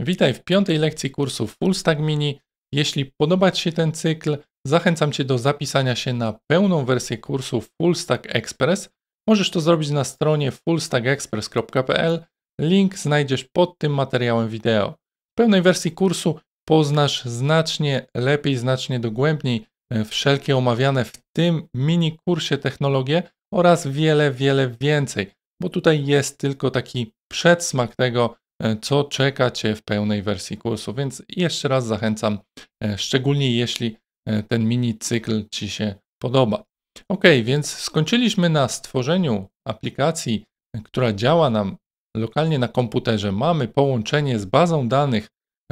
Witaj w piątej lekcji kursu Full Stack Mini. Jeśli podoba Ci się ten cykl, zachęcam Cię do zapisania się na pełną wersję kursu Full Stack Express. Możesz to zrobić na stronie fullstackexpress.pl. Link znajdziesz pod tym materiałem wideo. W pełnej wersji kursu poznasz znacznie lepiej, znacznie dogłębniej e, wszelkie omawiane w tym mini kursie technologie oraz wiele, wiele więcej, bo tutaj jest tylko taki przedsmak tego, E, co czeka Cię w pełnej wersji kursu. Więc jeszcze raz zachęcam, e, szczególnie jeśli e, ten mini cykl Ci się podoba. Ok, więc skończyliśmy na stworzeniu aplikacji, która działa nam lokalnie na komputerze. Mamy połączenie z bazą danych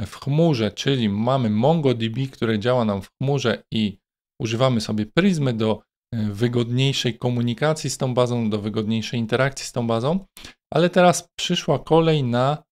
w chmurze, czyli mamy MongoDB, które działa nam w chmurze i używamy sobie pryzmy do wygodniejszej komunikacji z tą bazą, do wygodniejszej interakcji z tą bazą. Ale teraz przyszła kolej na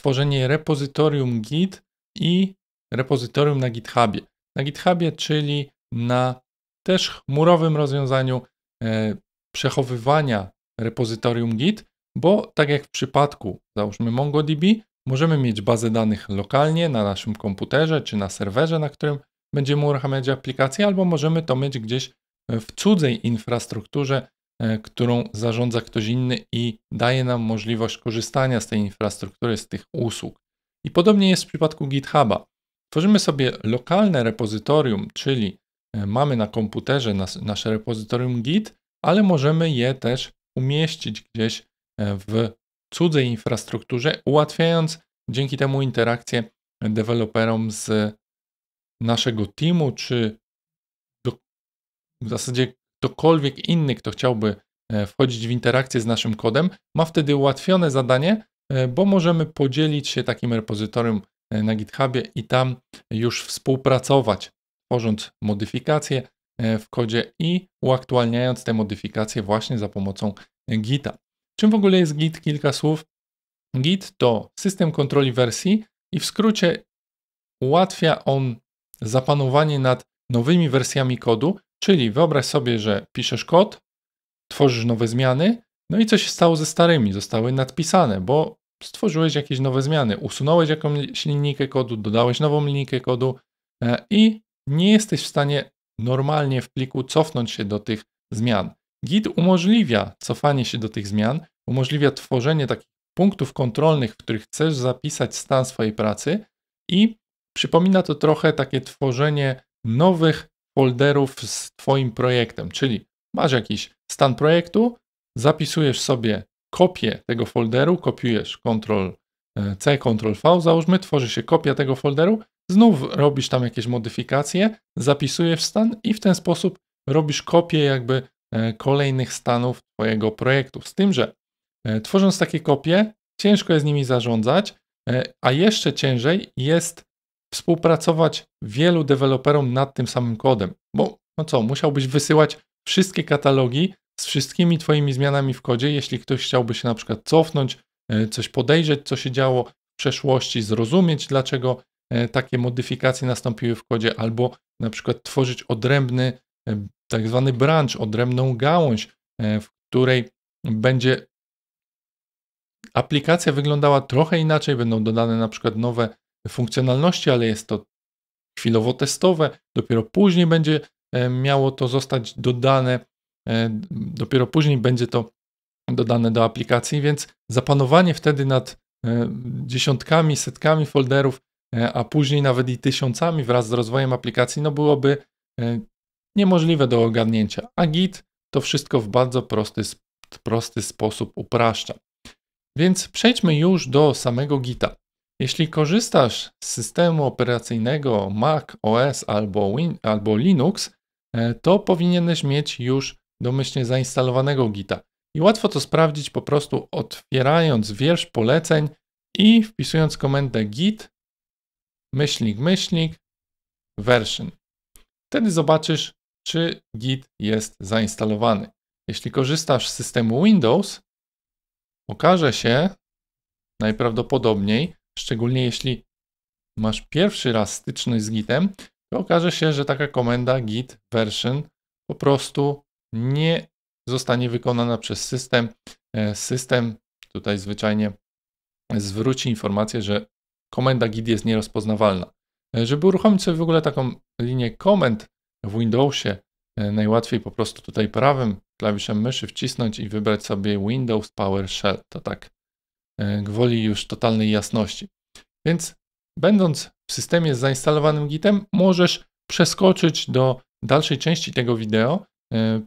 tworzenie repozytorium Git i repozytorium na GitHubie. Na GitHubie, czyli na też chmurowym rozwiązaniu e, przechowywania repozytorium Git, bo tak jak w przypadku, załóżmy MongoDB, możemy mieć bazę danych lokalnie na naszym komputerze czy na serwerze, na którym będziemy uruchamiać aplikację, albo możemy to mieć gdzieś e, w cudzej infrastrukturze, E, którą zarządza ktoś inny i daje nam możliwość korzystania z tej infrastruktury, z tych usług. I podobnie jest w przypadku GitHuba. Tworzymy sobie lokalne repozytorium, czyli e, mamy na komputerze nas, nasze repozytorium Git, ale możemy je też umieścić gdzieś e, w cudzej infrastrukturze, ułatwiając dzięki temu interakcję deweloperom z naszego teamu, czy do, w zasadzie ktokolwiek inny, kto chciałby e, wchodzić w interakcję z naszym kodem, ma wtedy ułatwione zadanie, e, bo możemy podzielić się takim repozytorium e, na GitHubie i tam już współpracować, tworząc modyfikacje w kodzie i uaktualniając te modyfikacje właśnie za pomocą Gita. Czym w ogóle jest Git? Kilka słów. Git to system kontroli wersji i w skrócie ułatwia on zapanowanie nad nowymi wersjami kodu, Czyli wyobraź sobie, że piszesz kod, tworzysz nowe zmiany, no i co się stało ze starymi? Zostały nadpisane, bo stworzyłeś jakieś nowe zmiany, usunąłeś jakąś linijkę kodu, dodałeś nową linijkę kodu e, i nie jesteś w stanie normalnie w pliku cofnąć się do tych zmian. Git umożliwia cofanie się do tych zmian, umożliwia tworzenie takich punktów kontrolnych, w których chcesz zapisać stan swojej pracy i przypomina to trochę takie tworzenie nowych folderów z Twoim projektem, czyli masz jakiś stan projektu, zapisujesz sobie kopię tego folderu, kopiujesz Ctrl e, C, Ctrl V, załóżmy, tworzy się kopia tego folderu, znów robisz tam jakieś modyfikacje, zapisujesz stan i w ten sposób robisz kopię jakby e, kolejnych stanów Twojego projektu. Z tym, że e, tworząc takie kopie, ciężko jest nimi zarządzać, a jeszcze ciężej jest współpracować wielu deweloperom nad tym samym kodem, bo no co, musiałbyś wysyłać wszystkie katalogi z wszystkimi Twoimi zmianami w kodzie, jeśli ktoś chciałby się na przykład cofnąć, e, coś podejrzeć, co się działo w przeszłości, zrozumieć, dlaczego e, takie modyfikacje nastąpiły w kodzie, albo na przykład tworzyć odrębny e, tak zwany branch, odrębną gałąź, w której będzie aplikacja wyglądała trochę inaczej, będą dodane na przykład nowe funkcjonalności, ale jest to chwilowo testowe. Dopiero później będzie e, miało to zostać dodane, e, dopiero później będzie to dodane do aplikacji, więc zapanowanie wtedy nad e, dziesiątkami, setkami folderów, a później nawet i tysiącami wraz z rozwojem aplikacji, no byłoby niemożliwe do ogarnięcia. A Git to wszystko w bardzo prosty, prosty sposób upraszcza. Więc przejdźmy już do samego Gita. Jeśli korzystasz z systemu operacyjnego Mac OS albo, Win, albo Linux, e, to powinieneś mieć już domyślnie zainstalowanego Gita. I łatwo to sprawdzić po prostu otwierając wiersz poleceń i wpisując komendę git myślnik myślnik version. Wtedy zobaczysz, czy git jest zainstalowany. Jeśli korzystasz z systemu Windows, okaże się najprawdopodobniej, Szczególnie jeśli masz pierwszy raz styczność z Gitem, to okaże się, że taka komenda git version po prostu nie zostanie wykonana przez system. E, system tutaj zwyczajnie zwróci informację, że komenda git jest nierozpoznawalna. E, żeby uruchomić sobie w ogóle taką linię komend w Windowsie, e, najłatwiej po prostu tutaj prawym klawiszem myszy wcisnąć i wybrać sobie Windows PowerShell. To tak E, gwoli już totalnej jasności. Więc będąc w systemie z zainstalowanym Gitem, możesz przeskoczyć do dalszej części tego wideo, e, w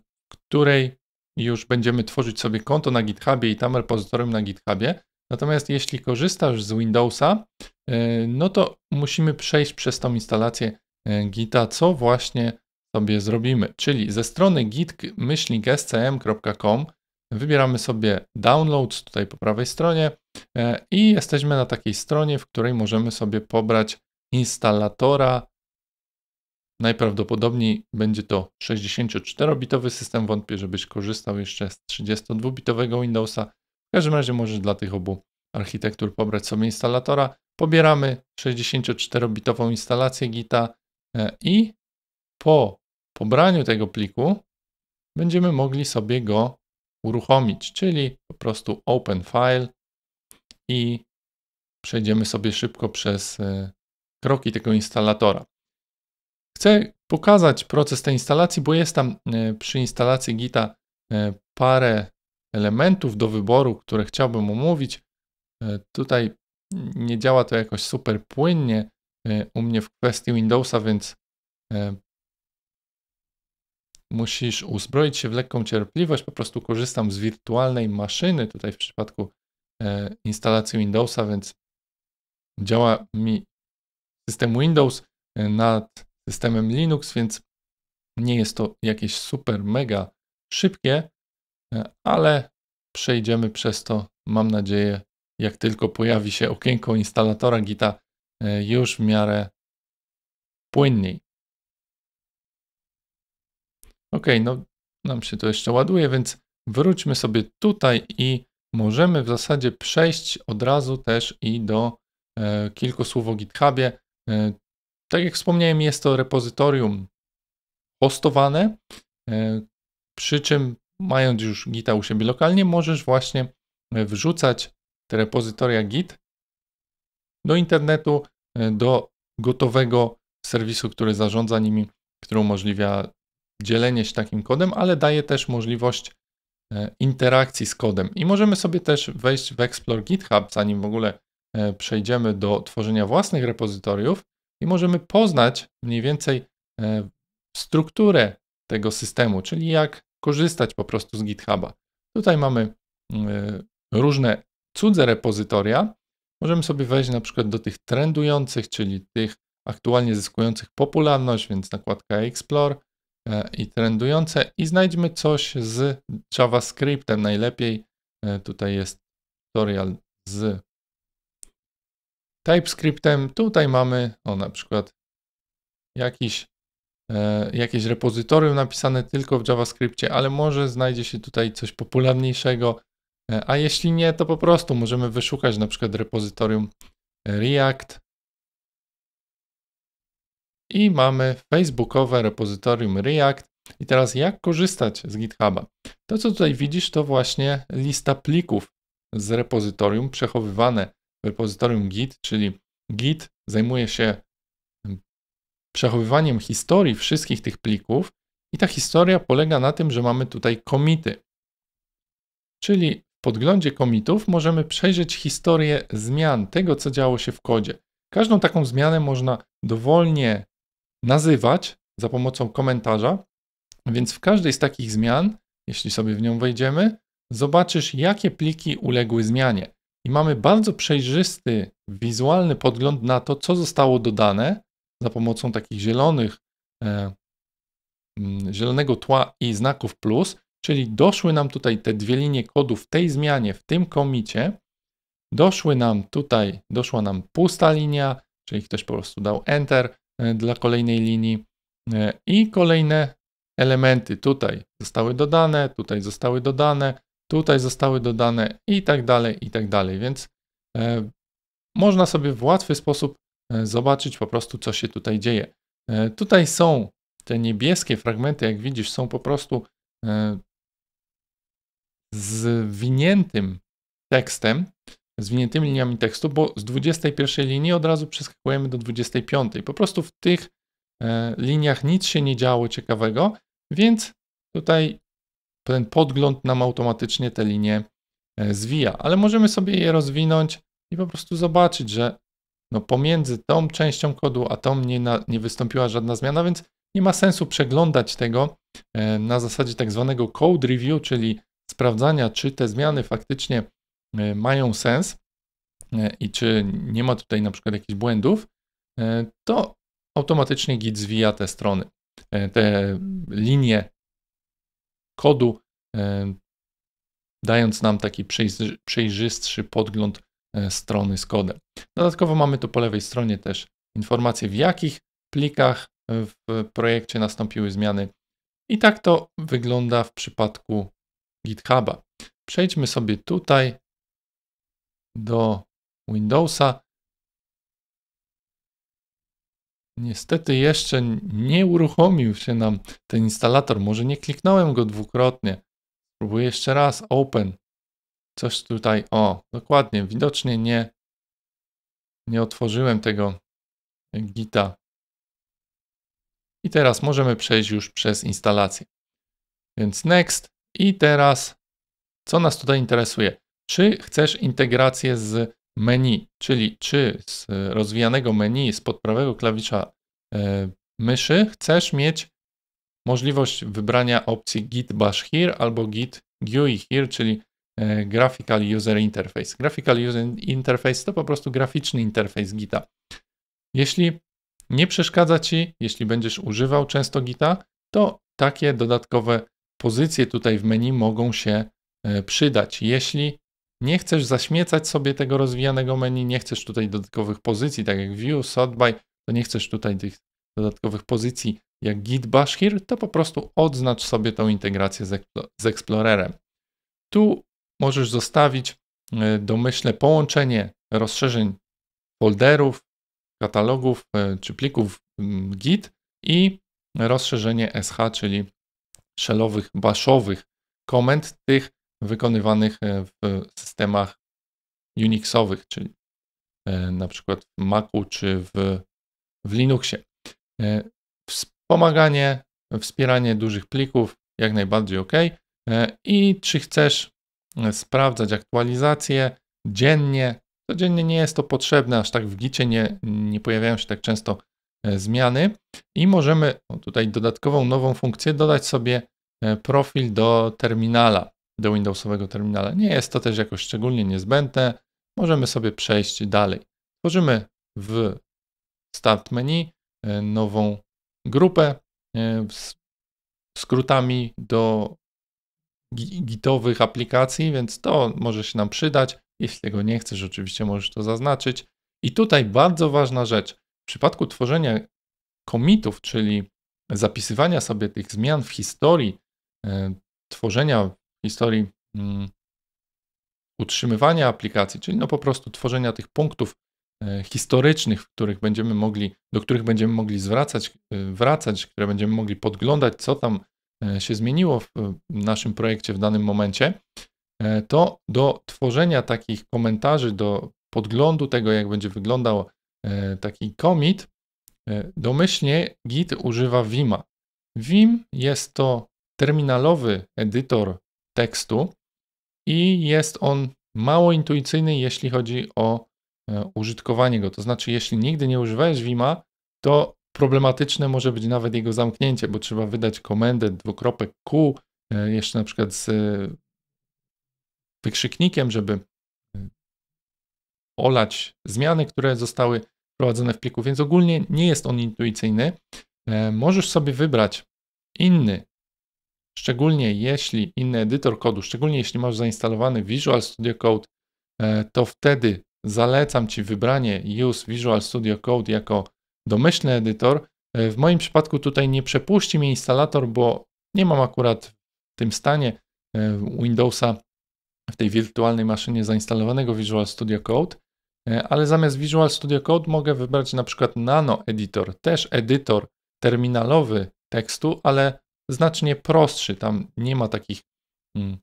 której już będziemy tworzyć sobie konto na GitHubie i tam repozytorium na GitHubie. Natomiast jeśli korzystasz z Windowsa, e, no to musimy przejść przez tą instalację Gita, co właśnie sobie zrobimy. Czyli ze strony git-gstcm.com wybieramy sobie downloads tutaj po prawej stronie, E, I jesteśmy na takiej stronie, w której możemy sobie pobrać instalatora. Najprawdopodobniej będzie to 64-bitowy system. Wątpię, żebyś korzystał jeszcze z 32-bitowego Windowsa. W każdym razie możesz dla tych obu architektur pobrać sobie instalatora. Pobieramy 64-bitową instalację Gita e, i po pobraniu tego pliku będziemy mogli sobie go uruchomić, czyli po prostu open file i przejdziemy sobie szybko przez e, kroki tego instalatora. Chcę pokazać proces tej instalacji, bo jest tam e, przy instalacji Gita e, parę elementów do wyboru, które chciałbym omówić. Tutaj nie działa to jakoś super płynnie u mnie w kwestii Windowsa, więc musisz uzbroić się w lekką cierpliwość. Po prostu korzystam z wirtualnej maszyny, tutaj w przypadku E, instalacji Windowsa, więc działa mi system Windows e, nad systemem Linux, więc nie jest to jakieś super mega szybkie, e, ale przejdziemy przez to, mam nadzieję, jak tylko pojawi się okienko instalatora Gita, już w miarę płynniej. Ok, no nam się to jeszcze ładuje, więc wróćmy sobie tutaj i możemy w zasadzie przejść od razu też i do e, kilku słów o GitHubie. E, tak jak wspomniałem, jest to repozytorium hostowane, e, przy czym mając już Gita u siebie lokalnie, możesz właśnie wrzucać te repozytoria Git do internetu, do gotowego serwisu, który zarządza nimi, który umożliwia dzielenie się takim kodem, ale daje też możliwość E, interakcji z kodem. I możemy sobie też wejść w Explore GitHub, zanim w ogóle e, przejdziemy do tworzenia własnych repozytoriów i możemy poznać mniej więcej e, strukturę tego systemu, czyli jak korzystać po prostu z GitHuba. Tutaj mamy różne cudze repozytoria. Możemy sobie wejść na przykład do tych trendujących, czyli tych aktualnie zyskujących popularność, więc nakładka Explore. E, i trendujące i znajdźmy coś z JavaScriptem najlepiej. E, tutaj jest tutorial z TypeScriptem. Tutaj mamy o na przykład jakiś, e, jakieś repozytorium napisane tylko w JavaScriptie, ale może znajdzie się tutaj coś popularniejszego, a jeśli nie, to po prostu możemy wyszukać na przykład repozytorium React i mamy facebookowe repozytorium React. I teraz jak korzystać z GitHuba? To co tutaj widzisz to właśnie lista plików z repozytorium przechowywane w repozytorium Git, czyli Git zajmuje się przechowywaniem historii wszystkich tych plików i ta historia polega na tym, że mamy tutaj komity. Czyli w podglądzie komitów możemy przejrzeć historię zmian tego, co działo się w kodzie. Każdą taką zmianę można dowolnie nazywać za pomocą komentarza. Więc w każdej z takich zmian, jeśli sobie w nią wejdziemy, zobaczysz, jakie pliki uległy zmianie. I mamy bardzo przejrzysty, wizualny podgląd na to, co zostało dodane za pomocą takich zielonych, e, mm, zielonego tła i znaków plus, czyli doszły nam tutaj te dwie linie kodu w tej zmianie, w tym komicie. Doszły nam tutaj, doszła nam pusta linia, czyli ktoś po prostu dał Enter. E, dla kolejnej linii e, i kolejne elementy tutaj zostały dodane, tutaj zostały dodane, tutaj zostały dodane i tak dalej, i tak dalej. Więc e, można sobie w łatwy sposób zobaczyć po prostu, co się tutaj dzieje. Tutaj są te niebieskie fragmenty, jak widzisz, są po prostu zwiniętym tekstem, zwiniętymi liniami tekstu, bo z 21 linii od razu przeskakujemy do 25. Po prostu w tych e, liniach nic się nie działo ciekawego, więc tutaj ten podgląd nam automatycznie te linie e, zwija, ale możemy sobie je rozwinąć i po prostu zobaczyć, że no pomiędzy tą częścią kodu a tą nie, na, nie wystąpiła żadna zmiana, więc nie ma sensu przeglądać tego e, na zasadzie tak zwanego code review, czyli sprawdzania, czy te zmiany faktycznie E, mają sens e, i czy nie ma tutaj na przykład jakichś błędów, e, to automatycznie Git zwija te strony, te linie kodu, dając nam taki przejrzystszy podgląd strony z kodem. Dodatkowo mamy tu po lewej stronie też informacje, w jakich plikach w projekcie nastąpiły zmiany. I tak to wygląda w przypadku GitHuba. Przejdźmy sobie tutaj do Windowsa. Niestety jeszcze nie uruchomił się nam ten instalator. Może nie kliknąłem go dwukrotnie. Spróbuję jeszcze raz. Open. Coś tutaj. O, dokładnie. Widocznie nie, nie otworzyłem tego gita. I teraz możemy przejść już przez instalację. Więc next. I teraz co nas tutaj interesuje? Czy chcesz integrację z menu, czyli czy z rozwijanego menu z prawego klawisza e, myszy chcesz mieć możliwość wybrania opcji git bash here albo git GUI here, czyli e, graphical user interface. Graphical user interface to po prostu graficzny interfejs gita. Jeśli nie przeszkadza ci, jeśli będziesz używał często gita, to takie dodatkowe pozycje tutaj w menu mogą się e, przydać, jeśli nie chcesz zaśmiecać sobie tego rozwijanego menu, nie chcesz tutaj dodatkowych pozycji, tak jak view, sort by, to nie chcesz tutaj tych dodatkowych pozycji jak git bash here, to po prostu odznacz sobie tą integrację z Explorerem. Tu możesz zostawić e, domyślne połączenie rozszerzeń folderów, katalogów e, czy plików git i rozszerzenie SH, czyli shellowych, bashowych komend tych wykonywanych e, w systemach Unixowych, czyli e, na przykład w Macu czy w, w Linuxie. E, wspomaganie, wspieranie dużych plików jak najbardziej ok. I czy chcesz sprawdzać aktualizacje dziennie? Codziennie nie jest to potrzebne, aż tak w Gicie nie, nie pojawiają się tak często zmiany i możemy tutaj dodatkową nową funkcję dodać sobie profil do terminala do Windowsowego terminala. Nie jest to też jakoś szczególnie niezbędne. Możemy sobie przejść dalej. Tworzymy w Start Menu e, nową grupę z e, skrótami do gitowych aplikacji, więc to może się nam przydać. Jeśli tego nie chcesz, oczywiście możesz to zaznaczyć. I tutaj bardzo ważna rzecz. W przypadku tworzenia komitów, czyli zapisywania sobie tych zmian w historii, e, tworzenia historii mm, utrzymywania aplikacji, czyli no po prostu tworzenia tych punktów e, historycznych, w których będziemy mogli, do których będziemy mogli zwracać, e, wracać, które będziemy mogli podglądać, co tam e, się zmieniło w naszym projekcie w danym momencie, to do tworzenia takich komentarzy, do podglądu tego, jak będzie wyglądał taki commit, domyślnie Git używa Vima. Vim jest to terminalowy edytor tekstu i jest on mało intuicyjny, jeśli chodzi o e, użytkowanie go. To znaczy, jeśli nigdy nie używałeś Vima, to problematyczne może być nawet jego zamknięcie, bo trzeba wydać komendę dwukropek Q, e, jeszcze na przykład z e, wykrzyknikiem, żeby olać zmiany, które zostały wprowadzone w pliku, więc ogólnie nie jest on intuicyjny. Możesz sobie wybrać inny Szczególnie jeśli inny edytor kodu, szczególnie jeśli masz zainstalowany Visual Studio Code, e, to wtedy zalecam Ci wybranie Use Visual Studio Code jako domyślny edytor. E, w moim przypadku tutaj nie przepuści mi instalator, bo nie mam akurat w tym stanie e, Windowsa w tej wirtualnej maszynie zainstalowanego Visual Studio Code, ale zamiast Visual Studio Code mogę wybrać na przykład Nano Editor, też edytor terminalowy tekstu, ale znacznie prostszy. Tam nie ma takich mm,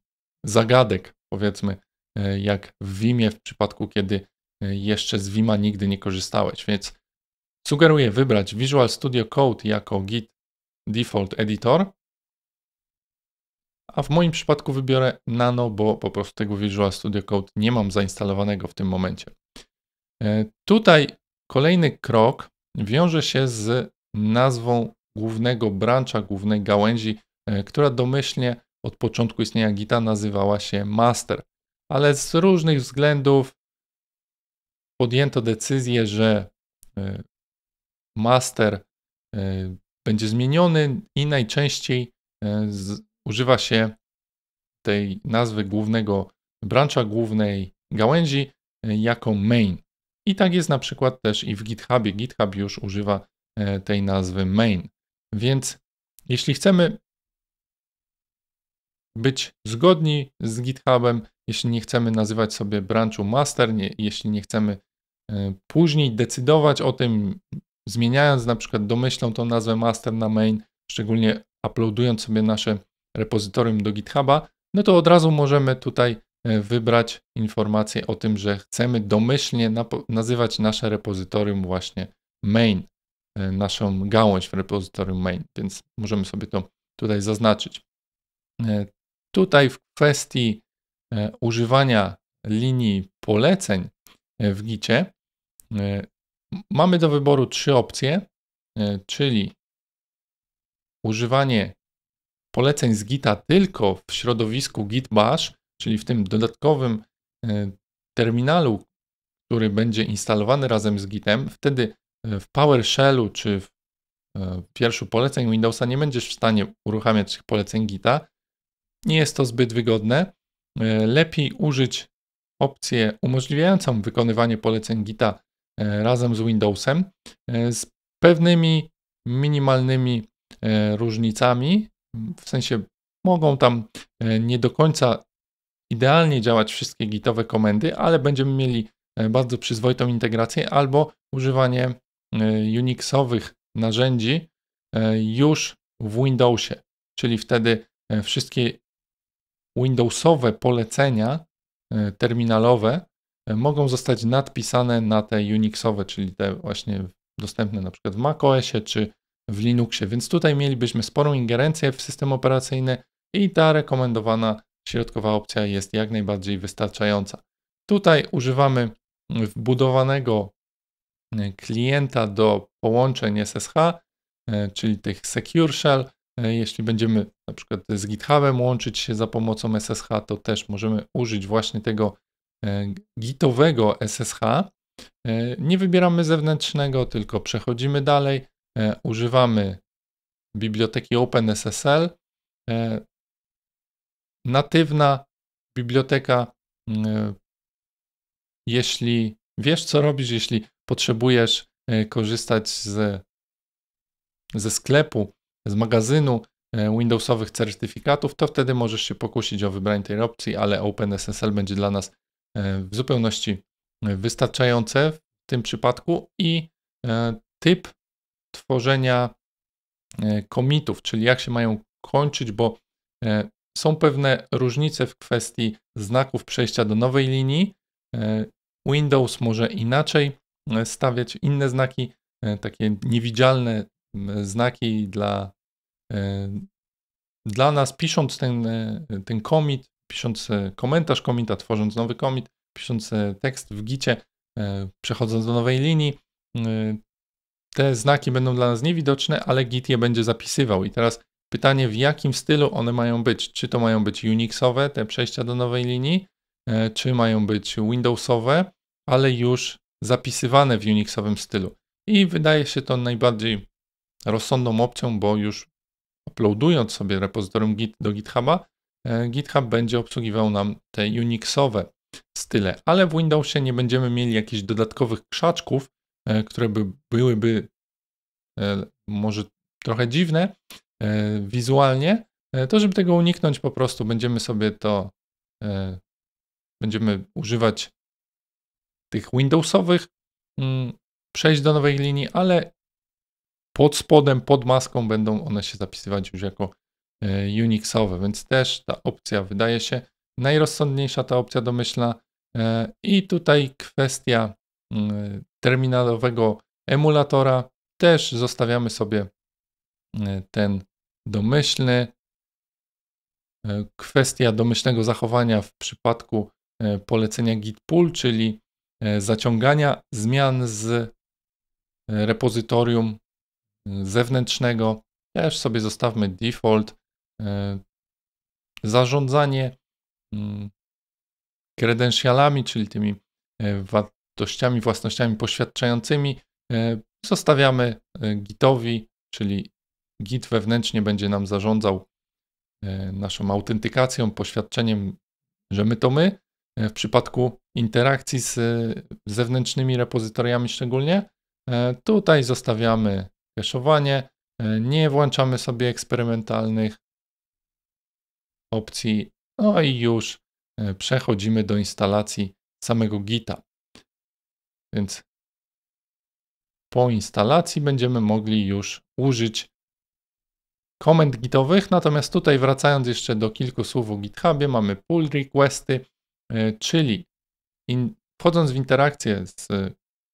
zagadek, powiedzmy, e, jak w Vimie w przypadku, kiedy e, jeszcze z Vima nigdy nie korzystałeś. Więc sugeruję wybrać Visual Studio Code jako Git Default Editor. A w moim przypadku wybiorę Nano, bo po prostu tego Visual Studio Code nie mam zainstalowanego w tym momencie. E, tutaj kolejny krok wiąże się z nazwą głównego brancha, głównej gałęzi, e, która domyślnie od początku istnienia Gita nazywała się Master. Ale z różnych względów podjęto decyzję, że e, Master e, będzie zmieniony i najczęściej używa się tej nazwy głównego brancha, głównej gałęzi jako main. I tak jest na przykład też i w GitHubie. GitHub już używa tej nazwy main. Więc jeśli chcemy być zgodni z GitHubem, jeśli nie chcemy nazywać sobie branchu master, nie, jeśli nie chcemy e, później decydować o tym, zmieniając na przykład domyślną tą nazwę master na main, szczególnie uploadując sobie nasze repozytorium do GitHuba, no to od razu możemy tutaj e, wybrać informację o tym, że chcemy domyślnie nazywać nasze repozytorium właśnie main. Y, naszą gałąź w repozytorium main, więc możemy sobie to tutaj zaznaczyć. Y, tutaj w kwestii y, używania linii poleceń w Gicie mamy do wyboru trzy opcje, czyli używanie poleceń z Gita tylko w środowisku Git Bash, czyli w tym dodatkowym terminalu, który będzie instalowany razem z Gitem. Wtedy E, w PowerShellu czy w e, wierszu poleceń Windowsa nie będziesz w stanie uruchamiać tych poleceń Gita. Nie jest to zbyt wygodne. E, lepiej użyć opcję umożliwiającą wykonywanie poleceń Gita razem z Windowsem z pewnymi minimalnymi różnicami. W sensie mogą tam nie do końca idealnie działać wszystkie gitowe komendy, ale będziemy mieli bardzo przyzwoitą integrację albo używanie Y, Unixowych narzędzi y, już w Windowsie, czyli wtedy y, wszystkie Windowsowe polecenia terminalowe mogą zostać nadpisane na te Unixowe, czyli te właśnie dostępne na przykład w macOSie czy w Linuxie. Więc tutaj mielibyśmy sporą ingerencję w system operacyjny i ta rekomendowana środkowa opcja jest jak najbardziej wystarczająca. Tutaj używamy wbudowanego klienta do połączeń SSH, e, czyli tych Secure Shell. E, jeśli będziemy na przykład z GitHubem łączyć się za pomocą SSH, to też możemy użyć właśnie tego e, gitowego SSH. Nie wybieramy zewnętrznego, tylko przechodzimy dalej, używamy biblioteki OpenSSL. Natywna biblioteka, jeśli wiesz co robisz, jeśli potrzebujesz e, korzystać z, ze sklepu, z magazynu e, Windowsowych certyfikatów, to wtedy możesz się pokusić o wybranie tej opcji, ale OpenSSL będzie dla nas e, w zupełności wystarczające w tym przypadku i typ tworzenia komitów, czyli jak się mają kończyć, bo są pewne różnice w kwestii znaków przejścia do nowej linii. Windows może inaczej E, stawiać inne znaki, e, takie niewidzialne znaki dla, e, dla nas, pisząc ten, ten commit, pisząc komentarz komita, tworząc nowy commit, pisząc tekst w gicie, przechodząc do nowej linii, te znaki będą dla nas niewidoczne, ale Git je będzie zapisywał. I teraz pytanie, w jakim stylu one mają być? Czy to mają być Unixowe, te przejścia do nowej linii, czy mają być Windowsowe, ale już zapisywane w Unixowym stylu. I wydaje się to najbardziej rozsądną opcją, bo już uploadując sobie repozytorium Git do GitHuba, e, GitHub będzie obsługiwał nam te Unixowe style, ale w Windowsie nie będziemy mieli jakichś dodatkowych krzaczków, e, które by byłyby e, może trochę dziwne wizualnie. To, żeby tego uniknąć, po prostu będziemy sobie to, będziemy używać tych Windowsowych, mm, przejść do nowej linii, ale pod spodem, pod maską będą one się zapisywać już jako e, Unixowe, więc też ta opcja wydaje się najrozsądniejsza, ta opcja domyślna. E, I tutaj kwestia mm, terminalowego emulatora. Też zostawiamy sobie e, ten domyślny. Kwestia domyślnego zachowania w przypadku polecenia Git Pool, czyli E, zaciągania zmian z e, repozytorium e, zewnętrznego. Też sobie zostawmy default. Zarządzanie mm, kredensialami, czyli tymi wartościami, własnościami poświadczającymi, zostawiamy Gitowi, czyli Git wewnętrznie będzie nam zarządzał naszą autentykacją, poświadczeniem, że my to my. E, w przypadku interakcji z e, zewnętrznymi repozytoriami szczególnie. E, tutaj zostawiamy cache'owanie, nie włączamy sobie eksperymentalnych opcji, no i już przechodzimy do instalacji samego Gita. Więc po instalacji będziemy mogli już użyć komend gitowych, natomiast tutaj wracając jeszcze do kilku słów o GitHubie, mamy pull requesty, E, czyli in, wchodząc w interakcję z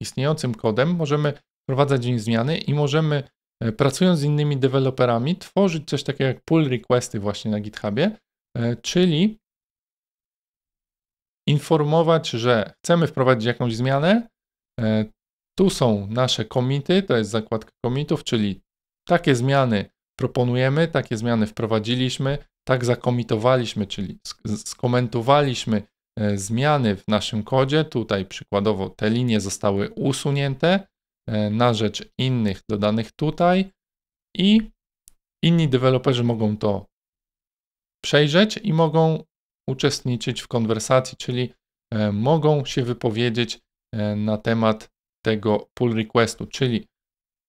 istniejącym kodem, możemy wprowadzać w zmiany i możemy, e, pracując z innymi deweloperami, tworzyć coś takiego jak pull requesty właśnie na GitHubie, e, czyli informować, że chcemy wprowadzić jakąś zmianę. Tu są nasze komity, to jest zakładka komitów, czyli takie zmiany proponujemy, takie zmiany wprowadziliśmy, tak zakomitowaliśmy, czyli sk skomentowaliśmy E, zmiany w naszym kodzie, tutaj przykładowo te linie zostały usunięte e, na rzecz innych dodanych tutaj i inni deweloperzy mogą to przejrzeć i mogą uczestniczyć w konwersacji, czyli e, mogą się wypowiedzieć na temat tego pull requestu, czyli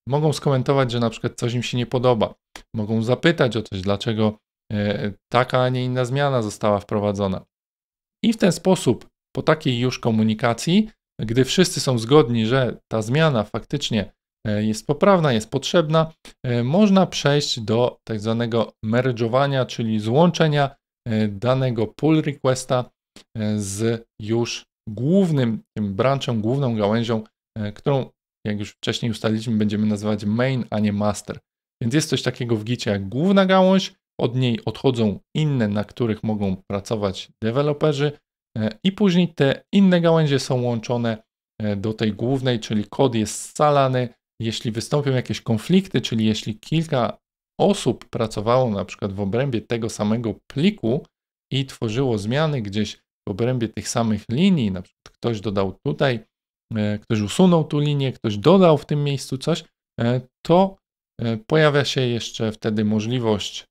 mogą skomentować, że na przykład coś im się nie podoba, mogą zapytać o coś, dlaczego taka, a nie inna zmiana została wprowadzona. I w ten sposób, po takiej już komunikacji, gdy wszyscy są zgodni, że ta zmiana faktycznie e, jest poprawna, jest potrzebna, e, można przejść do tak zwanego merge'owania, czyli złączenia e, danego pull requesta z już głównym, tym branchem, główną gałęzią, którą, jak już wcześniej ustaliliśmy, będziemy nazywać main, a nie master. Więc jest coś takiego w gicie jak główna gałąź, od niej odchodzą inne, na których mogą pracować deweloperzy, e, i później te inne gałęzie są łączone e, do tej głównej, czyli kod jest scalany. Jeśli wystąpią jakieś konflikty, czyli jeśli kilka osób pracowało na przykład w obrębie tego samego pliku i tworzyło zmiany gdzieś w obrębie tych samych linii, na przykład ktoś dodał tutaj, e, ktoś usunął tu linię, ktoś dodał w tym miejscu coś, to pojawia się jeszcze wtedy możliwość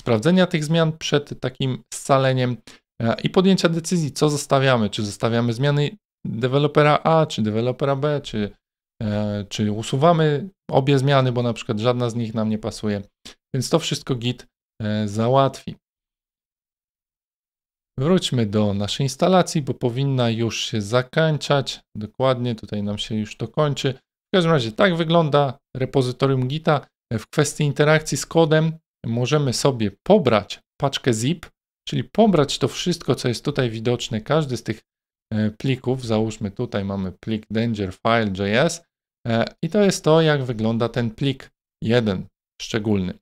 sprawdzenia tych zmian przed takim scaleniem e, i podjęcia decyzji, co zostawiamy. Czy zostawiamy zmiany dewelopera A, czy dewelopera B, czy, e, czy usuwamy obie zmiany, bo na przykład żadna z nich nam nie pasuje. Więc to wszystko Git e, załatwi. Wróćmy do naszej instalacji, bo powinna już się zakończać. Dokładnie tutaj nam się już to kończy. W każdym razie tak wygląda repozytorium Gita. W kwestii interakcji z kodem możemy sobie pobrać paczkę zip, czyli pobrać to wszystko, co jest tutaj widoczne, każdy z tych e, plików, załóżmy tutaj mamy plik danger file.js e, i to jest to, jak wygląda ten plik jeden szczególny.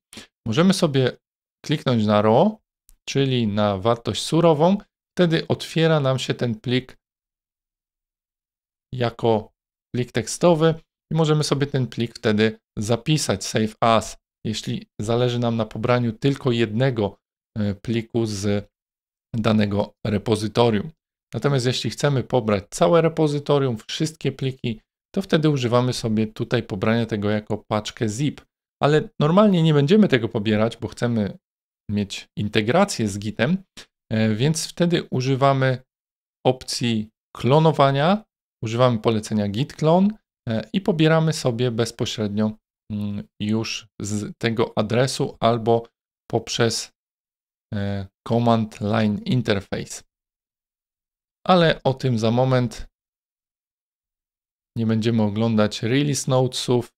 Możemy sobie kliknąć na raw, czyli na wartość surową, wtedy otwiera nam się ten plik jako plik tekstowy i możemy sobie ten plik wtedy zapisać save as jeśli zależy nam na pobraniu tylko jednego e, pliku z danego repozytorium. Natomiast jeśli chcemy pobrać całe repozytorium, wszystkie pliki, to wtedy używamy sobie tutaj pobrania tego jako paczkę zip. Ale normalnie nie będziemy tego pobierać, bo chcemy mieć integrację z Gitem, e, więc wtedy używamy opcji klonowania, używamy polecenia git clone i pobieramy sobie bezpośrednio Mm, już z tego adresu albo poprzez e, Command Line Interface. Ale o tym za moment. Nie będziemy oglądać release notesów,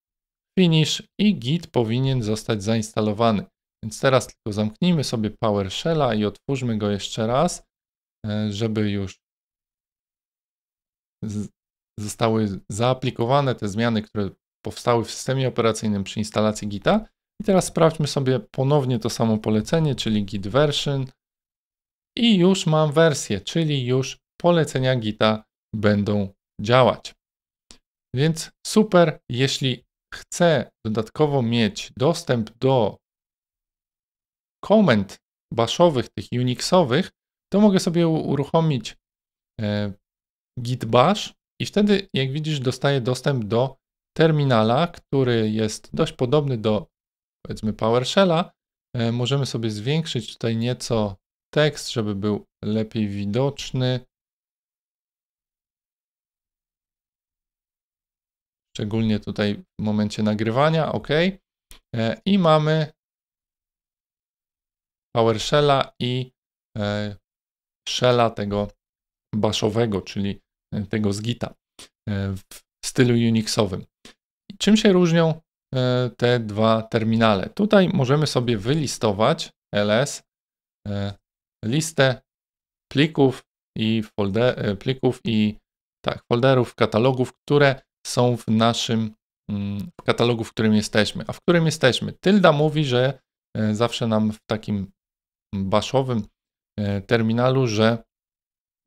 finish i git powinien zostać zainstalowany. Więc teraz tylko zamknijmy sobie PowerShella i otwórzmy go jeszcze raz, e, żeby już zostały zaaplikowane te zmiany, które powstały w systemie operacyjnym przy instalacji Gita. I teraz sprawdźmy sobie ponownie to samo polecenie, czyli git version. I już mam wersję, czyli już polecenia Gita będą działać. Więc super, jeśli chcę dodatkowo mieć dostęp do komend baszowych, tych unixowych, to mogę sobie uruchomić e, git bash i wtedy, jak widzisz, dostaję dostęp do terminala, który jest dość podobny do powiedzmy PowerShella, e, możemy sobie zwiększyć tutaj nieco tekst, żeby był lepiej widoczny. Szczególnie tutaj w momencie nagrywania, ok. E, I mamy PowerShella i e, Shella tego baszowego, czyli tego z Gita. W stylu Unixowym. czym się różnią e, te dwa terminale? Tutaj możemy sobie wylistować ls e, listę plików i folder, e, plików i tak, folderów, katalogów, które są w naszym mm, w katalogu, w którym jesteśmy. A w którym jesteśmy? Tylda mówi, że zawsze nam w takim baszowym terminalu, że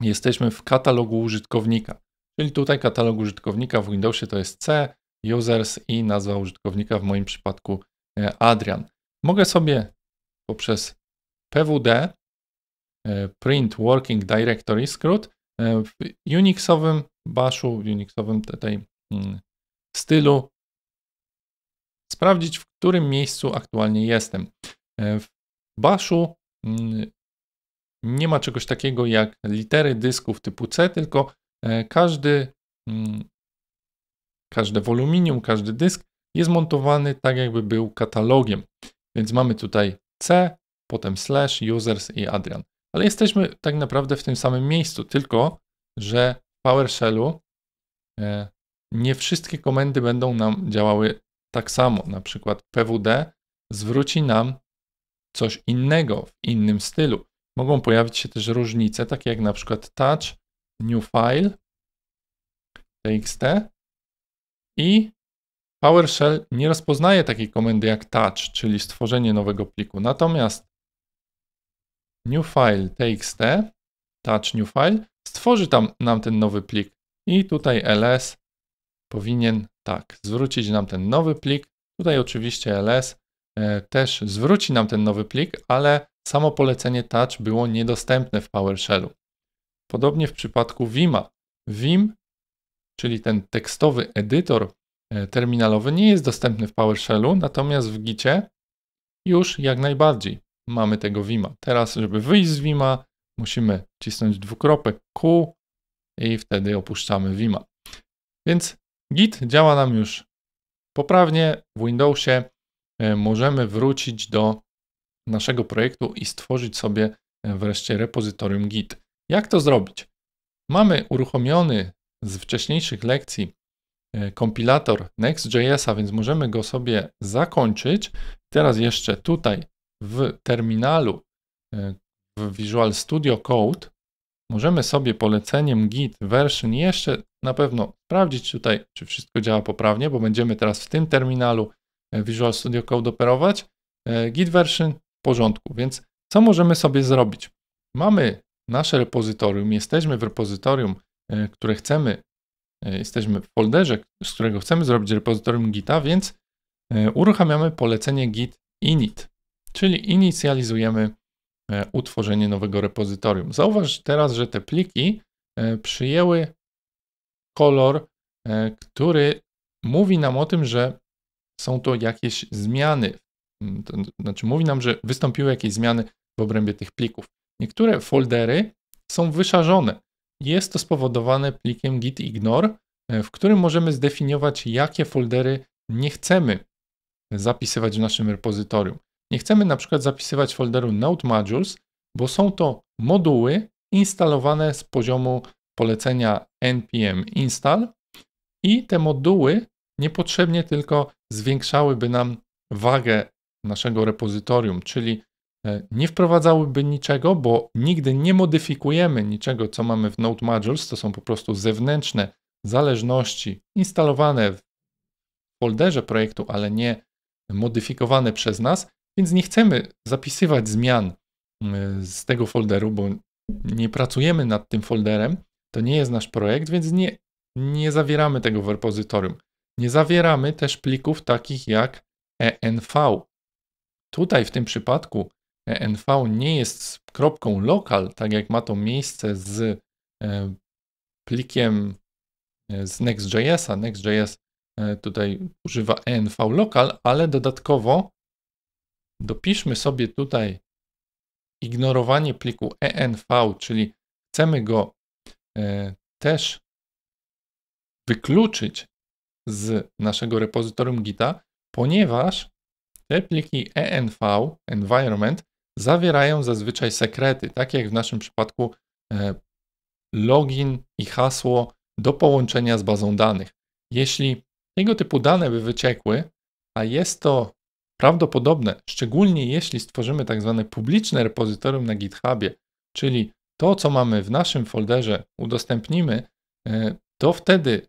jesteśmy w katalogu użytkownika. Czyli tutaj katalog użytkownika w Windowsie to jest C, users i nazwa użytkownika w moim przypadku e, Adrian. Mogę sobie poprzez PWD e, print working directory skrót e, w Unixowym baszu, w Unixowym tutaj mm, stylu sprawdzić, w którym miejscu aktualnie jestem. W baszu mm, nie ma czegoś takiego jak litery dysków typu C, tylko E, każdy, mm, każde woluminium, każdy dysk jest montowany tak, jakby był katalogiem. Więc mamy tutaj C, potem slash, users i Adrian. Ale jesteśmy tak naprawdę w tym samym miejscu, tylko że w PowerShellu e, nie wszystkie komendy będą nam działały tak samo. Na przykład PWD zwróci nam coś innego w innym stylu. Mogą pojawić się też różnice, takie jak na przykład touch new file txt i PowerShell nie rozpoznaje takiej komendy jak touch, czyli stworzenie nowego pliku. Natomiast new file txt touch new file stworzy tam nam ten nowy plik i tutaj ls powinien tak zwrócić nam ten nowy plik. Tutaj oczywiście ls e, też zwróci nam ten nowy plik, ale samo polecenie touch było niedostępne w PowerShellu. Podobnie w przypadku Vima. Vim, czyli ten tekstowy edytor e, terminalowy, nie jest dostępny w PowerShellu, natomiast w Gicie już jak najbardziej mamy tego Vima. Teraz, żeby wyjść z Vima, musimy cisnąć dwukropek Q i wtedy opuszczamy Vima. Więc Git działa nam już poprawnie w Windowsie. E, możemy wrócić do naszego projektu i stworzyć sobie e, wreszcie repozytorium Git. Jak to zrobić? Mamy uruchomiony z wcześniejszych lekcji e, kompilator Next.jsa, więc możemy go sobie zakończyć. Teraz jeszcze tutaj w terminalu e, w Visual Studio Code możemy sobie poleceniem git version jeszcze na pewno sprawdzić tutaj, czy wszystko działa poprawnie, bo będziemy teraz w tym terminalu e, Visual Studio Code operować. Git version w porządku, więc co możemy sobie zrobić? Mamy nasze repozytorium, jesteśmy w repozytorium, e, które chcemy, e, jesteśmy w folderze, z którego chcemy zrobić repozytorium Gita, więc e, uruchamiamy polecenie git init, czyli inicjalizujemy utworzenie nowego repozytorium. Zauważ teraz, że te pliki przyjęły kolor, który mówi nam o tym, że są to jakieś zmiany. Mm, to znaczy, mówi nam, że wystąpiły jakieś zmiany w obrębie tych plików. Niektóre foldery są wyszarzone. Jest to spowodowane plikiem git ignore, e, w którym możemy zdefiniować, jakie foldery nie chcemy zapisywać w naszym repozytorium. Nie chcemy na przykład zapisywać folderu Node Modules, bo są to moduły instalowane z poziomu polecenia npm install i te moduły niepotrzebnie tylko zwiększałyby nam wagę naszego repozytorium, czyli E, nie wprowadzałyby niczego, bo nigdy nie modyfikujemy niczego, co mamy w Node Modules. To są po prostu zewnętrzne zależności instalowane w folderze projektu, ale nie modyfikowane przez nas, więc nie chcemy zapisywać zmian e, z tego folderu, bo nie pracujemy nad tym folderem. To nie jest nasz projekt, więc nie, nie zawieramy tego w repozytorium. Nie zawieramy też plików takich jak env. Tutaj w tym przypadku ENV nie jest kropką lokal, tak jak ma to miejsce z e, plikiem e, z Next.jsa. Next.js e, tutaj używa env local, ale dodatkowo dopiszmy sobie tutaj ignorowanie pliku env, czyli chcemy go też wykluczyć z naszego repozytorium Gita, ponieważ te pliki env, environment, zawierają zazwyczaj sekrety, tak jak w naszym przypadku e, login i hasło do połączenia z bazą danych. Jeśli tego typu dane by wyciekły, a jest to prawdopodobne, szczególnie jeśli stworzymy tak zwane publiczne repozytorium na GitHubie, czyli to, co mamy w naszym folderze, udostępnimy, e, to wtedy,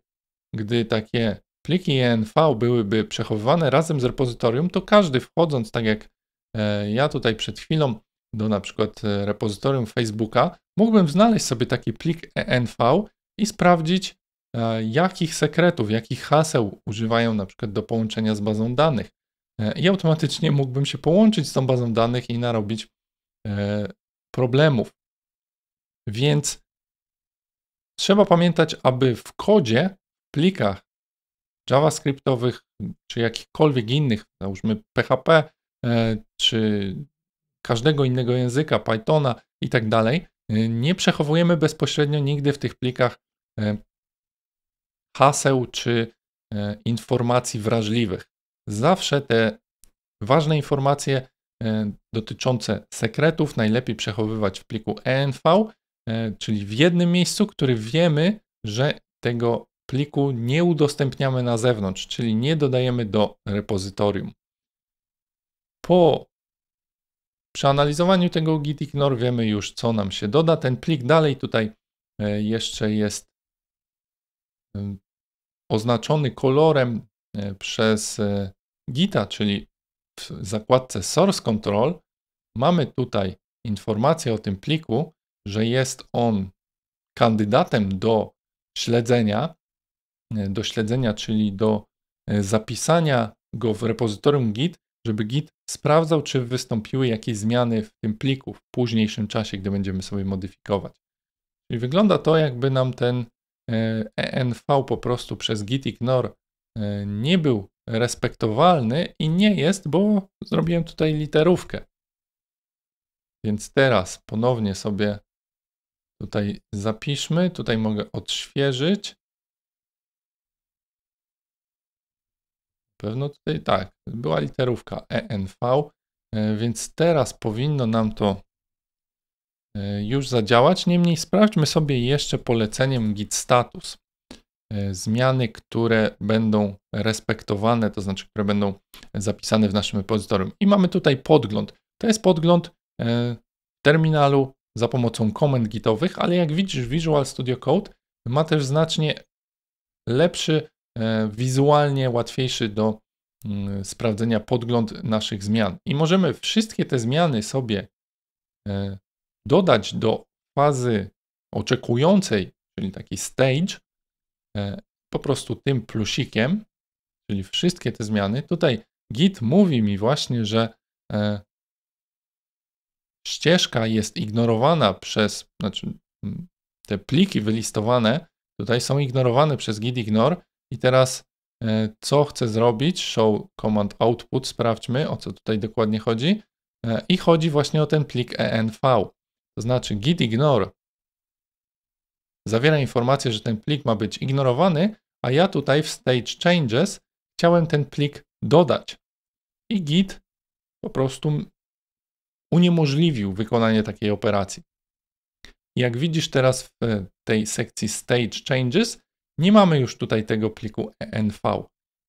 gdy takie pliki ENV byłyby przechowywane razem z repozytorium, to każdy wchodząc, tak jak E, ja tutaj przed chwilą do na przykład e, repozytorium Facebooka mógłbym znaleźć sobie taki plik env i sprawdzić, e, jakich sekretów, jakich haseł używają na przykład do połączenia z bazą danych. I automatycznie mógłbym się połączyć z tą bazą danych i narobić problemów. Więc trzeba pamiętać, aby w kodzie, w plikach JavaScriptowych czy jakichkolwiek innych, załóżmy PHP, E, czy każdego innego języka, Pythona i tak dalej, e, nie przechowujemy bezpośrednio nigdy w tych plikach e, haseł czy informacji wrażliwych. Zawsze te ważne informacje dotyczące sekretów najlepiej przechowywać w pliku env, czyli w jednym miejscu, który wiemy, że tego pliku nie udostępniamy na zewnątrz, czyli nie dodajemy do repozytorium po przeanalizowaniu tego gitignore wiemy już, co nam się doda. Ten plik dalej tutaj e, jeszcze jest oznaczony kolorem e, przez e, gita, czyli w zakładce source control mamy tutaj informację o tym pliku, że jest on kandydatem do śledzenia, do śledzenia, czyli do zapisania go w repozytorium git żeby Git sprawdzał, czy wystąpiły jakieś zmiany w tym pliku w późniejszym czasie, gdy będziemy sobie modyfikować. Czyli wygląda to, jakby nam ten ENV e po prostu przez git ignore e, nie był respektowalny i nie jest, bo zrobiłem tutaj literówkę. Więc teraz ponownie sobie tutaj zapiszmy, tutaj mogę odświeżyć pewno tutaj tak, była literówka ENV, e, więc teraz powinno nam to e, już zadziałać. Niemniej sprawdźmy sobie jeszcze poleceniem git status e, zmiany, które będą respektowane, to znaczy, które będą zapisane w naszym repozytorium. I mamy tutaj podgląd. To jest podgląd terminalu za pomocą komend gitowych, ale jak widzisz Visual Studio Code ma też znacznie lepszy E, wizualnie łatwiejszy do mm, sprawdzenia podgląd naszych zmian. I możemy wszystkie te zmiany sobie e, dodać do fazy oczekującej, czyli taki stage, e, po prostu tym plusikiem, czyli wszystkie te zmiany. Tutaj Git mówi mi właśnie, że ścieżka jest ignorowana przez, znaczy mm, te pliki wylistowane tutaj są ignorowane przez git ignore i teraz e, co chcę zrobić, show command output, sprawdźmy o co tutaj dokładnie chodzi. E, I chodzi właśnie o ten plik env, to znaczy git ignore zawiera informację, że ten plik ma być ignorowany, a ja tutaj w stage changes chciałem ten plik dodać. I git po prostu uniemożliwił wykonanie takiej operacji. Jak widzisz teraz w e, tej sekcji stage changes nie mamy już tutaj tego pliku env.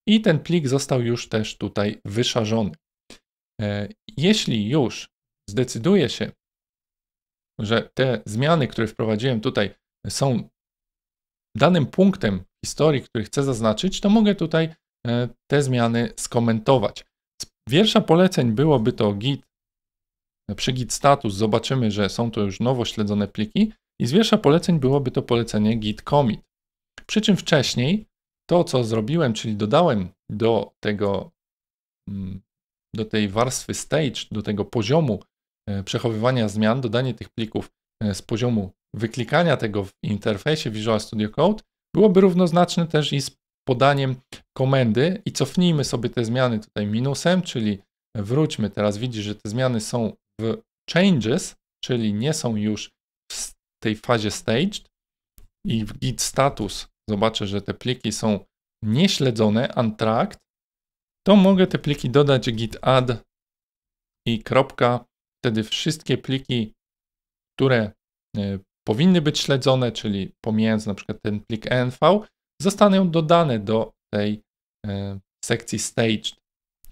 I ten plik został już też tutaj wyszarzony. E, jeśli już zdecyduję się, że te zmiany, które wprowadziłem tutaj są danym punktem historii, który chcę zaznaczyć, to mogę tutaj e, te zmiany skomentować. Z wiersza poleceń byłoby to git. Przy git status zobaczymy, że są to już nowo śledzone pliki i z wiersza poleceń byłoby to polecenie git commit. Przy czym wcześniej to, co zrobiłem, czyli dodałem do tego, mm, do tej warstwy stage, do tego poziomu e, przechowywania zmian, dodanie tych plików e, z poziomu wyklikania tego w interfejsie Visual Studio Code byłoby równoznaczne też i z podaniem komendy i cofnijmy sobie te zmiany tutaj minusem, czyli wróćmy, teraz widzisz, że te zmiany są w changes, czyli nie są już w tej fazie staged i w git status zobaczę, że te pliki są nieśledzone, untracked, to mogę te pliki dodać git add i kropka. Wtedy wszystkie pliki, które e, powinny być śledzone, czyli pomijając na przykład ten plik env, zostaną dodane do tej e, sekcji staged.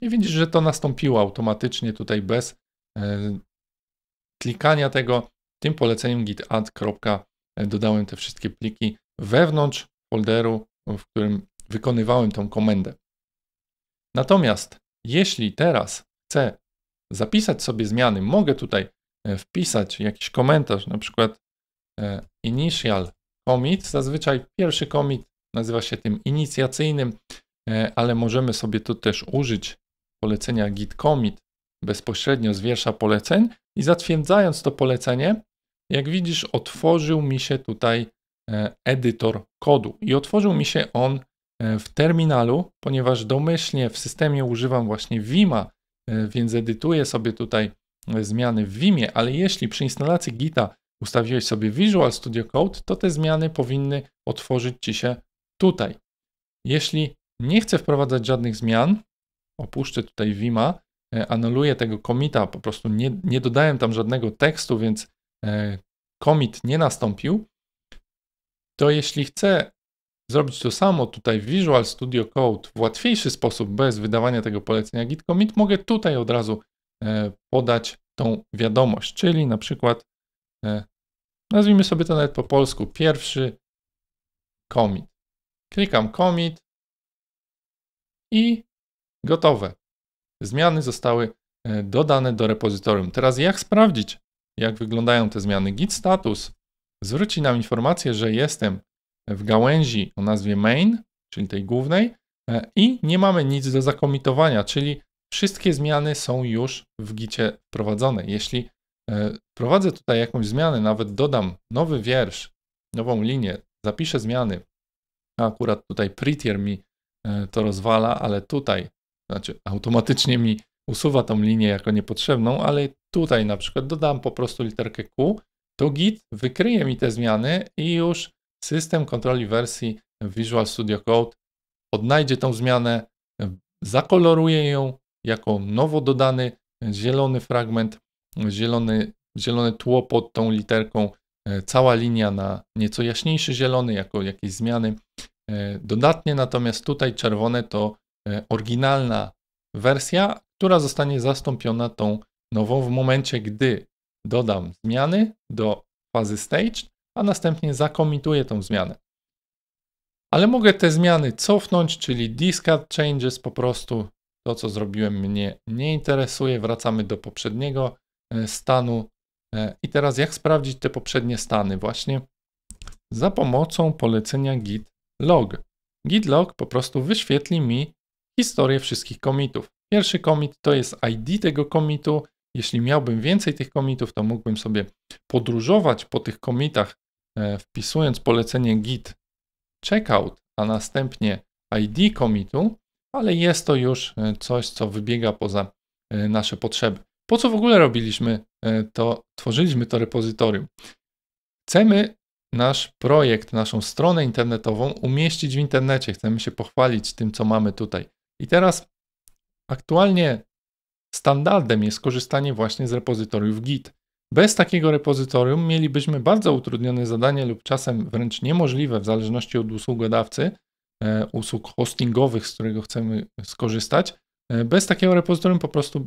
I widzisz, że to nastąpiło automatycznie tutaj bez e, klikania tego. Tym poleceniem git add. Dodałem te wszystkie pliki wewnątrz folderu, w którym wykonywałem tą komendę. Natomiast jeśli teraz chcę zapisać sobie zmiany, mogę tutaj e, wpisać jakiś komentarz, na przykład e, initial commit. Zazwyczaj pierwszy commit nazywa się tym inicjacyjnym, e, ale możemy sobie tu też użyć polecenia git commit bezpośrednio z wiersza poleceń i zatwierdzając to polecenie, jak widzisz, otworzył mi się tutaj E, edytor kodu. I otworzył mi się on e, w terminalu, ponieważ domyślnie w systemie używam właśnie Vima, e, więc edytuję sobie tutaj zmiany w Vimie, ale jeśli przy instalacji Gita ustawiłeś sobie Visual Studio Code, to te zmiany powinny otworzyć Ci się tutaj. Jeśli nie chcę wprowadzać żadnych zmian, opuszczę tutaj Vima, anuluję tego komita, po prostu nie, nie dodałem tam żadnego tekstu, więc komit nie nastąpił to jeśli chcę zrobić to samo tutaj w Visual Studio Code w łatwiejszy sposób, bez wydawania tego polecenia Git Commit, mogę tutaj od razu e, podać tą wiadomość, czyli na przykład e, nazwijmy sobie to nawet po polsku, pierwszy commit. Klikam commit i gotowe. Zmiany zostały e, dodane do repozytorium. Teraz jak sprawdzić, jak wyglądają te zmiany? Git status zwróci nam informację, że jestem w gałęzi o nazwie main, czyli tej głównej, e, i nie mamy nic do zakomitowania, czyli wszystkie zmiany są już w gicie wprowadzone. Jeśli e, prowadzę tutaj jakąś zmianę, nawet dodam nowy wiersz, nową linię, zapiszę zmiany, a akurat tutaj prettier mi e, to rozwala, ale tutaj, znaczy automatycznie mi usuwa tą linię jako niepotrzebną, ale tutaj na przykład dodam po prostu literkę Q to Git wykryje mi te zmiany i już system kontroli wersji Visual Studio Code odnajdzie tą zmianę, zakoloruje ją jako nowo dodany zielony fragment, zielony, zielone tło pod tą literką, e, cała linia na nieco jaśniejszy zielony jako jakieś zmiany. E, dodatnie natomiast tutaj czerwone to e, oryginalna wersja, która zostanie zastąpiona tą nową w momencie, gdy dodam zmiany do fazy stage, a następnie zakomituję tą zmianę. Ale mogę te zmiany cofnąć, czyli discard changes, po prostu to co zrobiłem mnie nie interesuje, wracamy do poprzedniego e, stanu. E, I teraz jak sprawdzić te poprzednie stany? Właśnie za pomocą polecenia git log. Git log po prostu wyświetli mi historię wszystkich komitów. Pierwszy komit to jest ID tego komitu, jeśli miałbym więcej tych komitów, to mógłbym sobie podróżować po tych komitach, e, wpisując polecenie git checkout, a następnie ID komitu, ale jest to już e, coś, co wybiega poza e, nasze potrzeby. Po co w ogóle robiliśmy to, tworzyliśmy to repozytorium? Chcemy nasz projekt, naszą stronę internetową umieścić w internecie. Chcemy się pochwalić tym, co mamy tutaj. I teraz aktualnie Standardem jest korzystanie właśnie z repozytoriów Git. Bez takiego repozytorium mielibyśmy bardzo utrudnione zadanie lub czasem wręcz niemożliwe w zależności od usługodawcy, e, usług hostingowych, z którego chcemy skorzystać. E, bez takiego repozytorium po prostu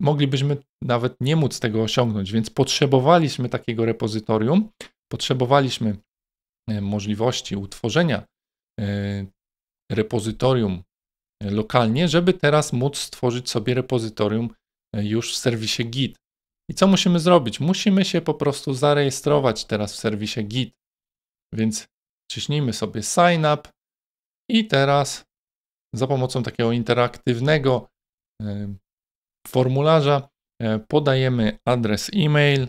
moglibyśmy nawet nie móc tego osiągnąć, więc potrzebowaliśmy takiego repozytorium, potrzebowaliśmy e, możliwości utworzenia repozytorium lokalnie, żeby teraz móc stworzyć sobie repozytorium e, już w serwisie Git. I co musimy zrobić? Musimy się po prostu zarejestrować teraz w serwisie Git. Więc ciśnijmy sobie sign up i teraz za pomocą takiego interaktywnego e, formularza e, podajemy adres e-mail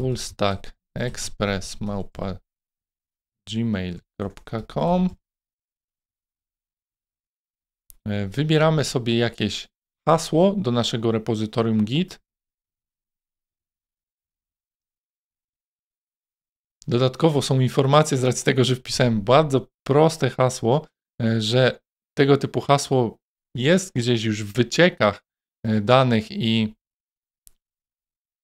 fullstackexpress.gmail.com E, wybieramy sobie jakieś hasło do naszego repozytorium Git. Dodatkowo są informacje z racji tego, że wpisałem bardzo proste hasło, e, że tego typu hasło jest gdzieś już w wyciekach e, danych i,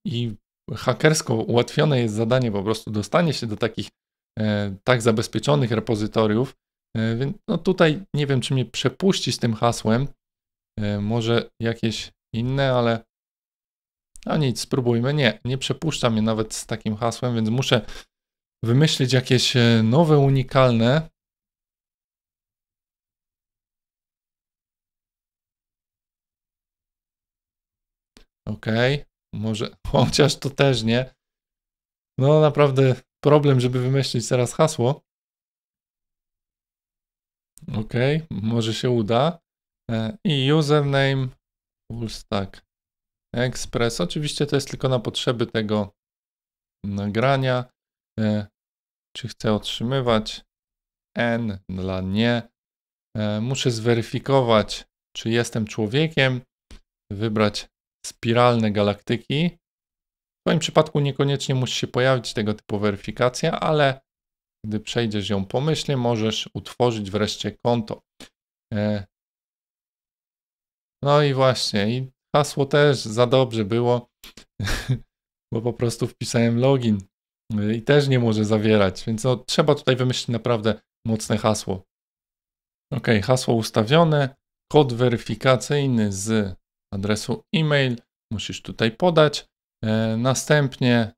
i hakersko ułatwione jest zadanie po prostu dostanie się do takich tak zabezpieczonych repozytoriów, E, więc no tutaj nie wiem, czy mnie przepuści z tym hasłem. E, może jakieś inne, ale a nic, spróbujmy. Nie, nie przepuszcza mnie nawet z takim hasłem, więc muszę wymyślić jakieś e, nowe, unikalne. Ok, może, chociaż to też nie. No naprawdę problem, żeby wymyślić teraz hasło. OK, może się uda. E, I username fullstack express. Oczywiście to jest tylko na potrzeby tego nagrania. E, czy chcę otrzymywać N dla nie. E, muszę zweryfikować, czy jestem człowiekiem. Wybrać spiralne galaktyki. W moim przypadku niekoniecznie musi się pojawić tego typu weryfikacja, ale gdy przejdziesz ją pomyślnie, możesz utworzyć wreszcie konto. E, no i właśnie, i hasło też za dobrze było, bo po prostu wpisałem login e, i też nie może zawierać, więc no, trzeba tutaj wymyślić naprawdę mocne hasło. Ok, hasło ustawione, kod weryfikacyjny z adresu e-mail musisz tutaj podać. E, następnie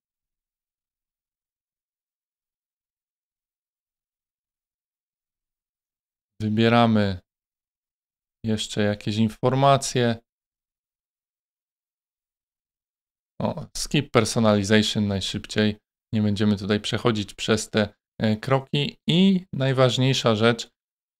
Wybieramy jeszcze jakieś informacje. O, skip personalization najszybciej. Nie będziemy tutaj przechodzić przez te e, kroki. I najważniejsza rzecz,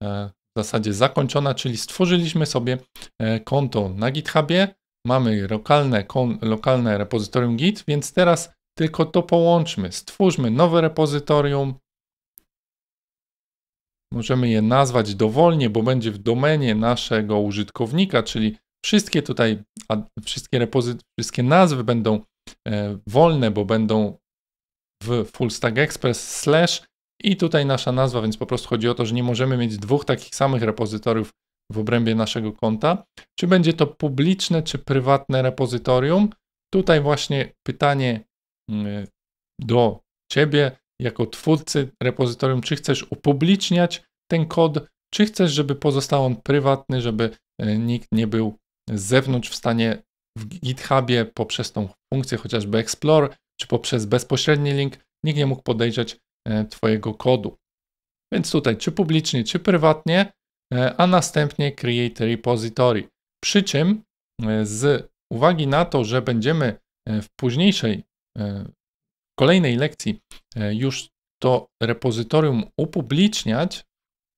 e, w zasadzie zakończona, czyli stworzyliśmy sobie e, konto na GitHubie. Mamy lokalne, kon, lokalne repozytorium Git, więc teraz tylko to połączmy. Stwórzmy nowe repozytorium, Możemy je nazwać dowolnie, bo będzie w domenie naszego użytkownika, czyli wszystkie tutaj, wszystkie, wszystkie nazwy będą e, wolne, bo będą w Fullstack Express slash i tutaj nasza nazwa, więc po prostu chodzi o to, że nie możemy mieć dwóch takich samych repozytoriów w obrębie naszego konta. Czy będzie to publiczne czy prywatne repozytorium? Tutaj właśnie pytanie mm, do Ciebie, jako twórcy repozytorium, czy chcesz upubliczniać ten kod, czy chcesz, żeby pozostał on prywatny, żeby e, nikt nie był z zewnątrz w stanie w GitHubie poprzez tą funkcję chociażby Explore, czy poprzez bezpośredni link, nikt nie mógł podejrzeć e, Twojego kodu. Więc tutaj, czy publicznie, czy prywatnie, e, a następnie Create Repository. Przy czym z uwagi na to, że będziemy w późniejszej kolejnej lekcji e, już to repozytorium upubliczniać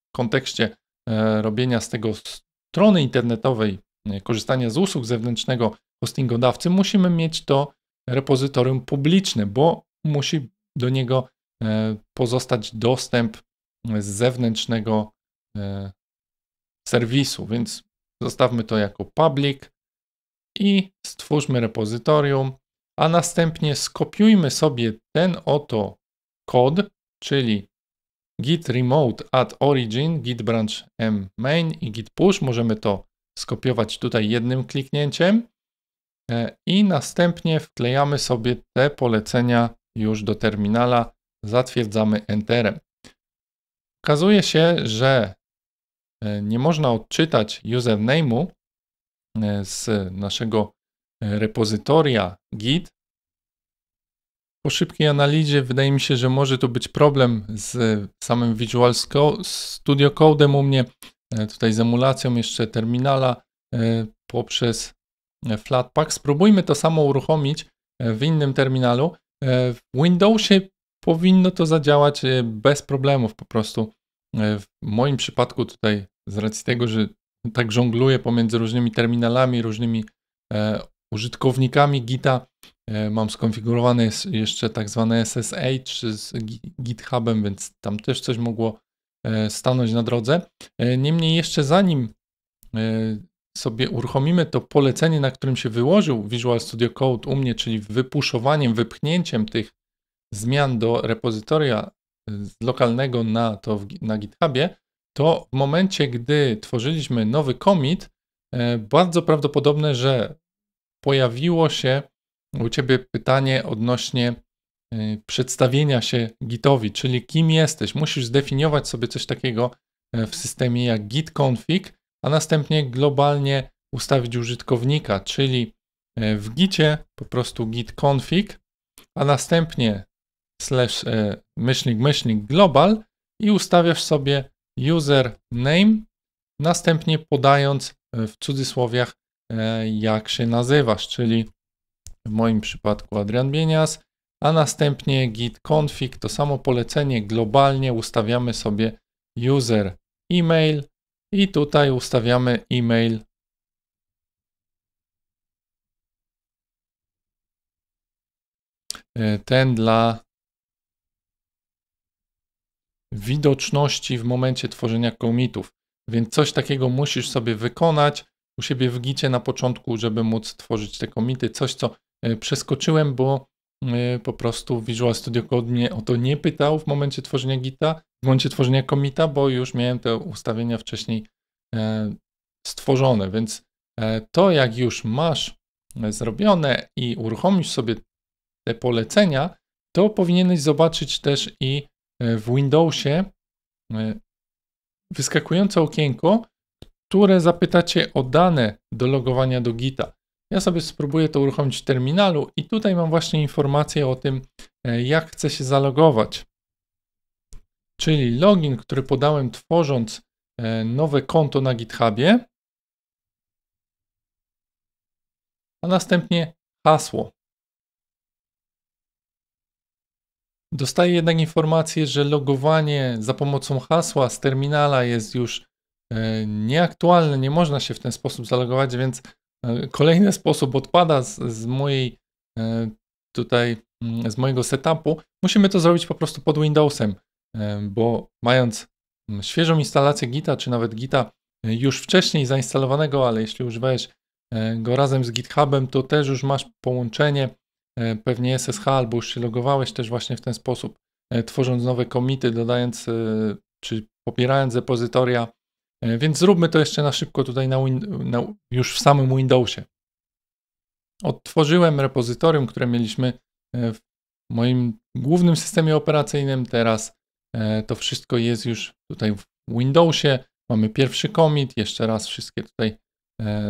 w kontekście e, robienia z tego strony internetowej, e, korzystania z usług zewnętrznego hostingodawcy, musimy mieć to repozytorium publiczne, bo musi do niego pozostać dostęp z zewnętrznego serwisu, więc zostawmy to jako public i stwórzmy repozytorium a następnie skopiujmy sobie ten oto kod, czyli git remote at origin, git branch m main i git push. Możemy to skopiować tutaj jednym kliknięciem e, i następnie wklejamy sobie te polecenia już do terminala, zatwierdzamy enterem. Okazuje się, że e, nie można odczytać username'u e, z naszego repozytoria Git. Po szybkiej analizie wydaje mi się, że może to być problem z samym Visual Studio Code'em u mnie, e, tutaj z emulacją jeszcze terminala e, poprzez Flatpak. Spróbujmy to samo uruchomić e, w innym terminalu. W Windowsie powinno to zadziałać bez problemów po prostu. W moim przypadku tutaj z racji tego, że tak żongluję pomiędzy różnymi terminalami, różnymi użytkownikami Gita. E, mam skonfigurowane jeszcze tak zwane SSH z GitHubem, więc tam też coś mogło e, stanąć na drodze. E, niemniej jeszcze zanim sobie uruchomimy to polecenie, na którym się wyłożył Visual Studio Code u mnie, czyli wypuszowaniem, wypchnięciem tych zmian do repozytoria lokalnego na to na GitHubie, to w momencie, gdy tworzyliśmy nowy commit, bardzo prawdopodobne, że pojawiło się u Ciebie pytanie odnośnie y, przedstawienia się Gitowi, czyli kim jesteś. Musisz zdefiniować sobie coś takiego e, w systemie jak git config, a następnie globalnie ustawić użytkownika, czyli e, w gicie po prostu git config, a następnie slash e, myślnik myślnik global i ustawiasz sobie username, następnie podając w cudzysłowiach E, jak się nazywasz, czyli w moim przypadku Adrian Bienias, a następnie git config, to samo polecenie globalnie ustawiamy sobie user email i tutaj ustawiamy email e, ten dla widoczności w momencie tworzenia commitów. Więc coś takiego musisz sobie wykonać, u siebie w gicie na początku, żeby móc tworzyć te komity. Coś, co e, przeskoczyłem, bo e, po prostu Visual Studio Code mnie o to nie pytał w momencie tworzenia gita, w momencie tworzenia komita, bo już miałem te ustawienia wcześniej e, stworzone, więc to jak już masz zrobione i uruchomisz sobie te polecenia, to powinieneś zobaczyć też i w Windowsie wyskakujące okienko, które zapytacie o dane do logowania do Gita. Ja sobie spróbuję to uruchomić w terminalu i tutaj mam właśnie informację o tym, e, jak chcę się zalogować. Czyli login, który podałem tworząc e, nowe konto na GitHubie, a następnie hasło. Dostaję jednak informację, że logowanie za pomocą hasła z terminala jest już E, nieaktualne, nie można się w ten sposób zalogować, więc e, kolejny sposób odpada z, z mojej e, tutaj, mm, z mojego setupu. Musimy to zrobić po prostu pod Windowsem, bo mając mm, świeżą instalację Gita, czy nawet Gita już wcześniej zainstalowanego, ale jeśli weź go razem z GitHubem, to też już masz połączenie, pewnie SSH, albo już się logowałeś też właśnie w ten sposób, tworząc nowe komity, dodając czy popierając repozytoria E, więc zróbmy to jeszcze na szybko tutaj na win, na, już w samym Windowsie. Odtworzyłem repozytorium, które mieliśmy e, w moim głównym systemie operacyjnym. Teraz e, to wszystko jest już tutaj w Windowsie. Mamy pierwszy commit, jeszcze raz wszystkie tutaj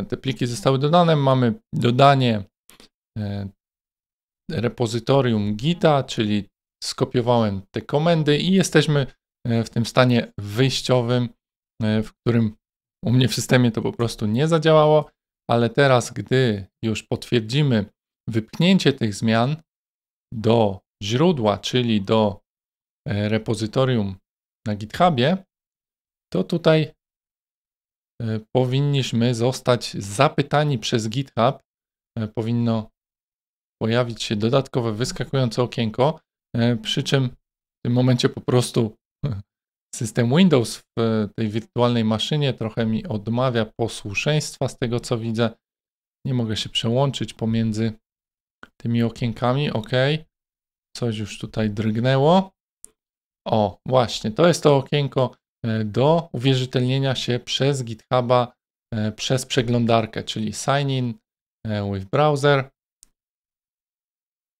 te pliki zostały dodane. Mamy dodanie repozytorium Gita, czyli skopiowałem te komendy i jesteśmy w tym stanie wyjściowym. E, w którym u mnie w systemie to po prostu nie zadziałało, ale teraz, gdy już potwierdzimy wypchnięcie tych zmian do źródła, czyli do e, repozytorium na GitHubie, to tutaj e, powinniśmy zostać zapytani przez GitHub. Powinno pojawić się dodatkowe wyskakujące okienko, przy czym w tym momencie po prostu System Windows w tej wirtualnej maszynie trochę mi odmawia posłuszeństwa z tego co widzę. Nie mogę się przełączyć pomiędzy tymi okienkami. Ok, coś już tutaj drgnęło. O, właśnie, to jest to okienko e, do uwierzytelnienia się przez GitHuba e, przez przeglądarkę, czyli sign in e, with browser.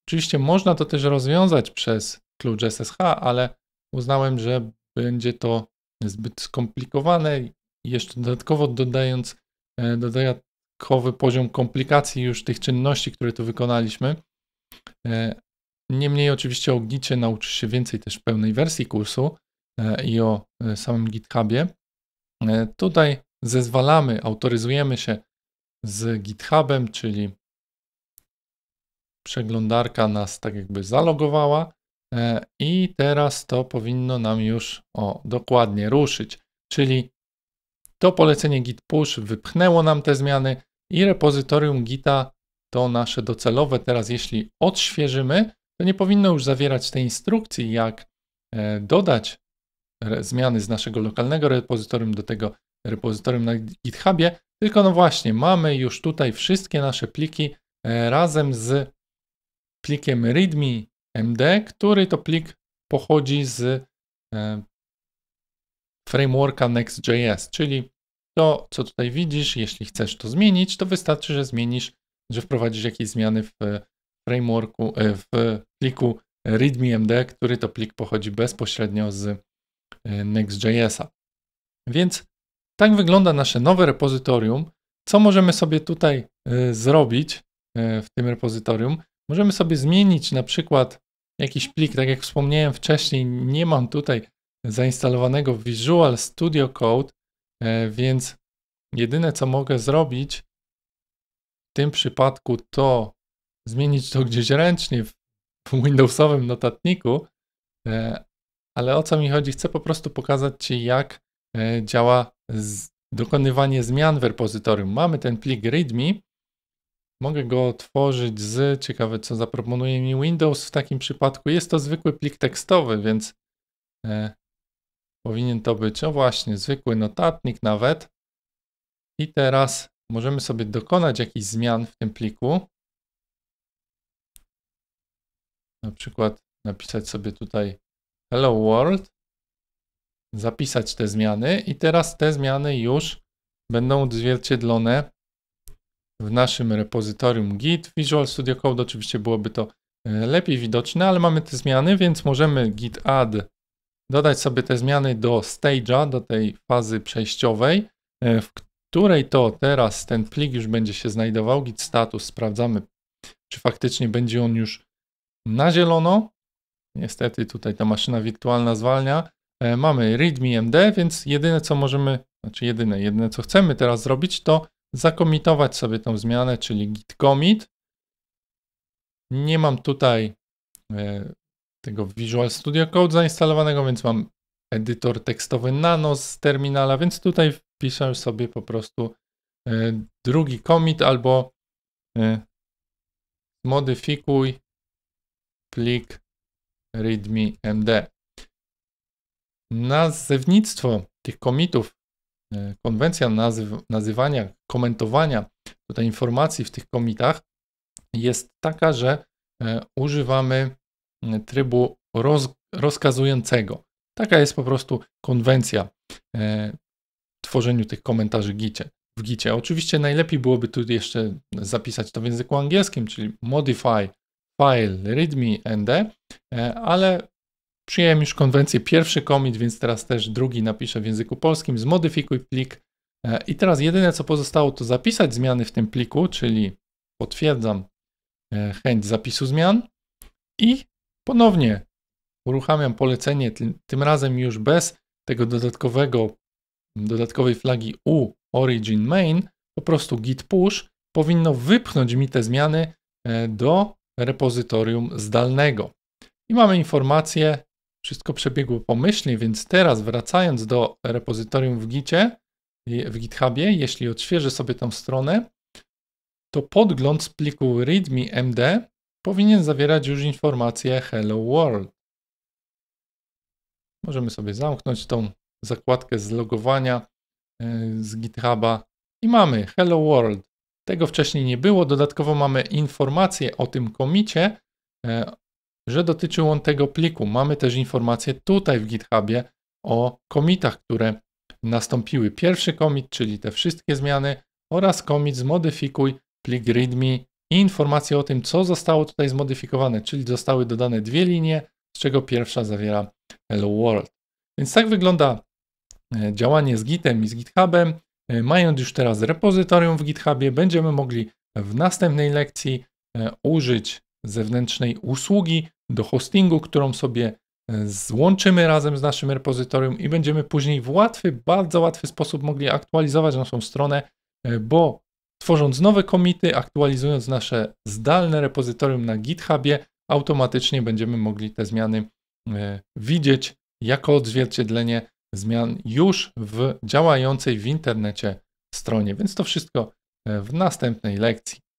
Oczywiście można to też rozwiązać przez klucz SSH, ale uznałem, że będzie to zbyt skomplikowane. Jeszcze dodatkowo dodając e, dodatkowy poziom komplikacji już tych czynności, które tu wykonaliśmy. E, niemniej oczywiście o Gicie nauczysz się więcej też w pełnej wersji kursu e, i o samym GitHubie. Tutaj zezwalamy, autoryzujemy się z GitHubem, czyli przeglądarka nas tak jakby zalogowała E, I teraz to powinno nam już o, dokładnie ruszyć, czyli to polecenie git push wypchnęło nam te zmiany i repozytorium gita to nasze docelowe. Teraz jeśli odświeżymy, to nie powinno już zawierać tej instrukcji, jak e, dodać zmiany z naszego lokalnego repozytorium do tego repozytorium na GitHubie, tylko no właśnie, mamy już tutaj wszystkie nasze pliki e, razem z plikiem readme MD, który to plik pochodzi z e, frameworka Next.js, czyli to, co tutaj widzisz, jeśli chcesz to zmienić, to wystarczy, że zmienisz, że wprowadzisz jakieś zmiany w e, frameworku, e, w pliku readme.md, który to plik pochodzi bezpośrednio z Next.js'a. Więc tak wygląda nasze nowe repozytorium. Co możemy sobie tutaj zrobić w tym repozytorium? Możemy sobie zmienić na przykład jakiś plik, tak jak wspomniałem wcześniej, nie mam tutaj zainstalowanego Visual Studio Code, e, więc jedyne co mogę zrobić w tym przypadku to zmienić to gdzieś ręcznie w Windowsowym notatniku, e, ale o co mi chodzi? Chcę po prostu pokazać Ci jak e, działa dokonywanie zmian w repozytorium. Mamy ten plik readme, Mogę go otworzyć z, ciekawe co zaproponuje mi Windows w takim przypadku. Jest to zwykły plik tekstowy, więc e, powinien to być, o no właśnie, zwykły notatnik nawet. I teraz możemy sobie dokonać jakichś zmian w tym pliku. Na przykład napisać sobie tutaj Hello World, zapisać te zmiany i teraz te zmiany już będą odzwierciedlone w naszym repozytorium Git. Visual Studio Code oczywiście byłoby to e, lepiej widoczne, ale mamy te zmiany, więc możemy git add dodać sobie te zmiany do stage'a, do tej fazy przejściowej, e, w której to teraz ten plik już będzie się znajdował. Git status sprawdzamy, czy faktycznie będzie on już na zielono. Niestety tutaj ta maszyna wirtualna zwalnia. E, mamy readme.md, więc jedyne co możemy, znaczy jedyne, jedyne co chcemy teraz zrobić to zakomitować sobie tą zmianę, czyli git commit. Nie mam tutaj e, tego Visual Studio Code zainstalowanego, więc mam edytor tekstowy nano z terminala, więc tutaj wpiszę sobie po prostu e, drugi commit albo e, modyfikuj plik readme.md. Nazewnictwo tych komitów E, konwencja nazyw, nazywania, komentowania tutaj informacji w tych komitach jest taka, że e, używamy e, trybu roz, rozkazującego. Taka jest po prostu konwencja w tworzeniu tych komentarzy gicie, w gicie. Oczywiście najlepiej byłoby tu jeszcze zapisać to w języku angielskim, czyli modify file readme nd, ale Przyjąłem już konwencję pierwszy commit, więc teraz też drugi napiszę w języku polskim, zmodyfikuj plik. E, I teraz jedyne co pozostało to zapisać zmiany w tym pliku, czyli potwierdzam e, chęć zapisu zmian i ponownie uruchamiam polecenie, tym razem już bez tego dodatkowego, dodatkowej flagi u origin main, po prostu git push powinno wypchnąć mi te zmiany e, do repozytorium zdalnego. I mamy informację, wszystko przebiegło pomyślnie, więc teraz wracając do repozytorium w Gicie, w GitHubie, jeśli odświeżę sobie tą stronę, to podgląd z pliku readme.md powinien zawierać już informację Hello World. Możemy sobie zamknąć tą zakładkę z logowania e, z GitHuba i mamy Hello World. Tego wcześniej nie było. Dodatkowo mamy informację o tym komicie, e, że dotyczył on tego pliku. Mamy też informację tutaj w GitHubie o komitach, które nastąpiły. Pierwszy komit, czyli te wszystkie zmiany oraz komit zmodyfikuj plik readme i informacje o tym, co zostało tutaj zmodyfikowane, czyli zostały dodane dwie linie, z czego pierwsza zawiera hello world. Więc tak wygląda e, działanie z Gitem i z GitHubem. E, mając już teraz repozytorium w GitHubie, będziemy mogli w następnej lekcji e, użyć zewnętrznej usługi do hostingu, którą sobie e, złączymy razem z naszym repozytorium i będziemy później w łatwy, bardzo łatwy sposób mogli aktualizować naszą stronę, e, bo tworząc nowe komity, aktualizując nasze zdalne repozytorium na GitHubie, automatycznie będziemy mogli te zmiany e, widzieć jako odzwierciedlenie zmian już w działającej w internecie stronie. Więc to wszystko w następnej lekcji.